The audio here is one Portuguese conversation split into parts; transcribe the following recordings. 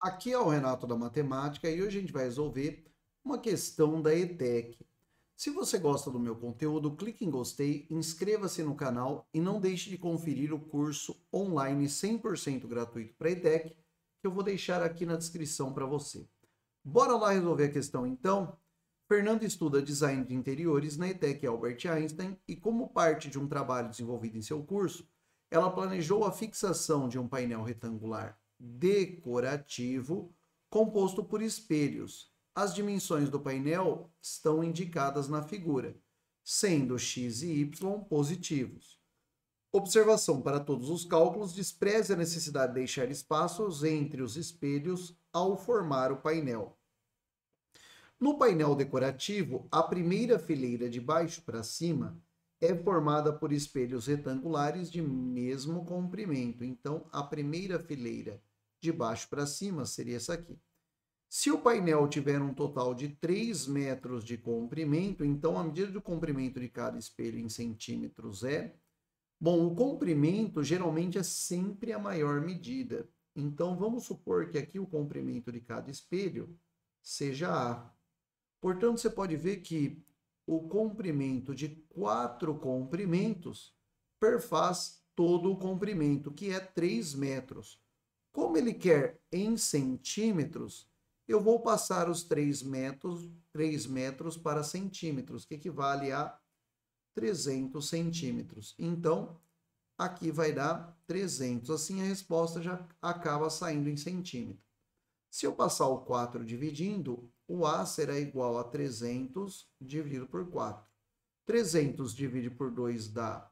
Aqui é o Renato da Matemática e hoje a gente vai resolver uma questão da ETEC. Se você gosta do meu conteúdo, clique em gostei, inscreva-se no canal e não deixe de conferir o curso online 100% gratuito para ETEC, que eu vou deixar aqui na descrição para você. Bora lá resolver a questão então? Fernando estuda design de interiores na ETEC Albert Einstein e como parte de um trabalho desenvolvido em seu curso, ela planejou a fixação de um painel retangular decorativo composto por espelhos. As dimensões do painel estão indicadas na figura, sendo x e y positivos. Observação para todos os cálculos: despreze a necessidade de deixar espaços entre os espelhos ao formar o painel. No painel decorativo, a primeira fileira de baixo para cima é formada por espelhos retangulares de mesmo comprimento. Então, a primeira fileira de baixo para cima seria essa aqui. Se o painel tiver um total de 3 metros de comprimento, então a medida do comprimento de cada espelho em centímetros é... Bom, o comprimento geralmente é sempre a maior medida. Então, vamos supor que aqui o comprimento de cada espelho seja A. Portanto, você pode ver que o comprimento de quatro comprimentos perfaz todo o comprimento, que é 3 metros. Como ele quer em centímetros, eu vou passar os 3 metros, 3 metros para centímetros, que equivale a 300 centímetros. Então, aqui vai dar 300. Assim, a resposta já acaba saindo em centímetros. Se eu passar o 4 dividindo, o A será igual a 300 dividido por 4. 300 dividido por 2 dá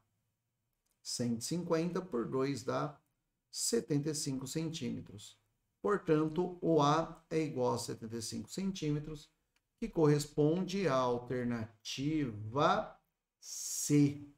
150, por 2 dá 75 centímetros. Portanto, o A é igual a 75 centímetros, que corresponde à alternativa C.